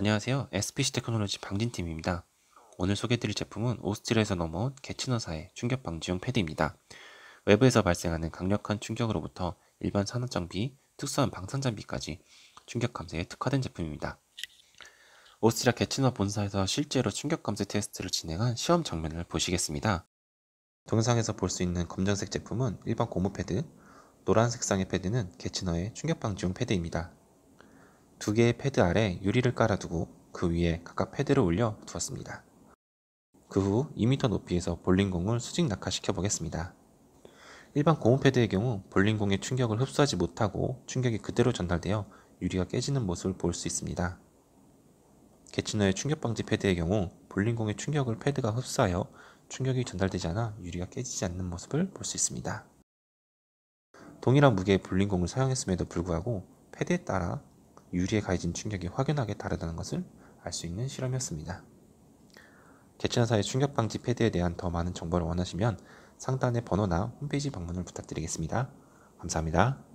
안녕하세요. SPC 테크놀로지 방진팀입니다. 오늘 소개해드릴 제품은 오스트리아에서 넘어온 개츠너사의 충격 방지용 패드입니다. 외부에서 발생하는 강력한 충격으로부터 일반 산업 장비, 특수한 방산 장비까지 충격 감쇄에 특화된 제품입니다. 오스트리아 개츠너 본사에서 실제로 충격 감쇄 테스트를 진행한 시험 장면을 보시겠습니다. 동영상에서 볼 수 있는 검정색 제품은 일반 고무 패드, 노란 색상의 패드는 개츠너의 충격 방지용 패드입니다. 두 개의 패드 아래 유리를 깔아두고 그 위에 각각 패드를 올려 두었습니다. 그 후 2m 높이에서 볼링공을 수직 낙하시켜 보겠습니다. 일반 고무 패드의 경우 볼링공의 충격을 흡수하지 못하고 충격이 그대로 전달되어 유리가 깨지는 모습을 볼 수 있습니다. 개치너의 충격 방지 패드의 경우 볼링공의 충격을 패드가 흡수하여 충격이 전달되지 않아 유리가 깨지지 않는 모습을 볼 수 있습니다. 동일한 무게의 볼링공을 사용했음에도 불구하고 패드에 따라 유리에 가해진 충격이 확연하게 다르다는 것을 알 수 있는 실험이었습니다. 개천사의 충격 방지 패드에 대한 더 많은 정보를 원하시면 상단의 번호나 홈페이지 방문을 부탁드리겠습니다. 감사합니다.